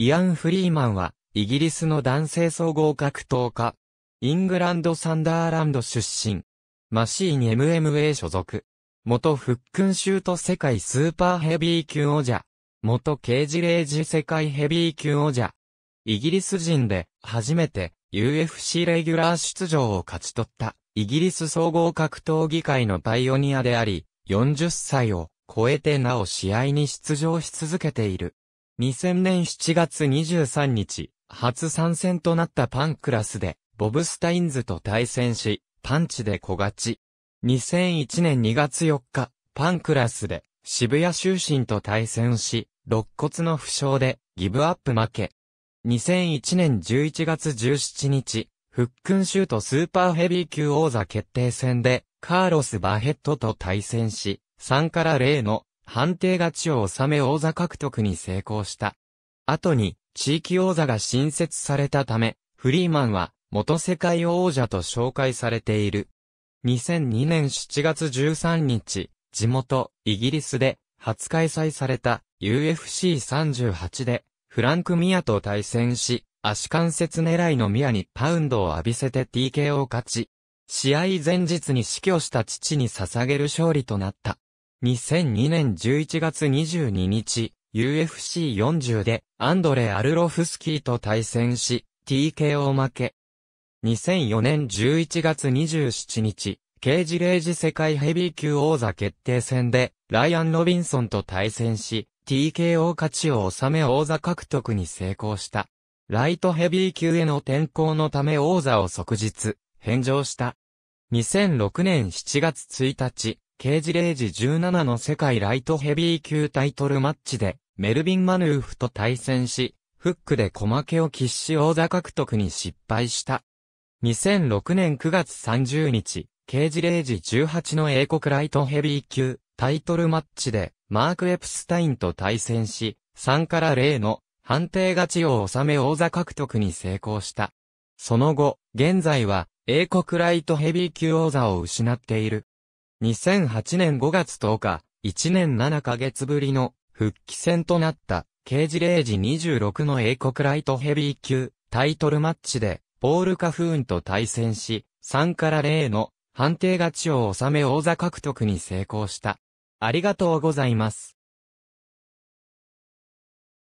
イアン・フリーマンは、イギリスの男性総合格闘家。イングランド・サンダーランド出身。マシーン MMA 所属。元フッシュ州ト世界スーパーヘビー級王者。元ケージレージ世界ヘビー級王者。イギリス人で、初めて、UFC レギュラー出場を勝ち取った、イギリス総合格闘技界のパイオニアであり、40歳を超えてなお試合に出場し続けている。2000年7月23日、初参戦となったパンクラスで、ボブスタインズと対戦し、パンチで小勝ち。2001年2月4日、パンクラスで、渋谷終身と対戦し、肋骨の負傷で、ギブアップ負け。2001年11月17日、フックンシュートスーパーヘビー級王座決定戦で、カーロス・バヘットと対戦し、3から0の判定勝ちを収め王座獲得に成功した。後に、地域王座が新設されたため、フリーマンは、元世界王者と紹介されている。2002年7月13日、地元、イギリスで、初開催された UFC38 で、フランク・ミアと対戦し、足関節狙いのミアにパウンドを浴びせて TK を勝ち、試合前日に死去した父に捧げる勝利となった。2002年11月22日、UFC40 でアンドレ・アルロフスキーと対戦し、TKO 負け。2004年11月27日、ケージレージ世界ヘビー級王座決定戦で、ライアン・ロビンソンと対戦し、TKO 勝ちを収め王座獲得に成功した。ライトヘビー級への転向のため王座を即日、返上した。2006年7月1日、ケージレージ17の世界ライトヘビー級タイトルマッチで、メルビン・マヌーフと対戦し、フックで小負けを喫し王座獲得に失敗した。2006年9月30日、ケージレージ18の英国ライトヘビー級タイトルマッチで、マーク・エプスタインと対戦し、3から0の判定勝ちを収め王座獲得に成功した。その後、現在は、英国ライトヘビー級王座を失っている。2008年5月10日、1年7ヶ月ぶりの復帰戦となった、刑事0時26の英国ライトヘビー級タイトルマッチで、ポール・カフーンと対戦し、3から0の判定勝ちを収め王座獲得に成功した。ありがとうございます。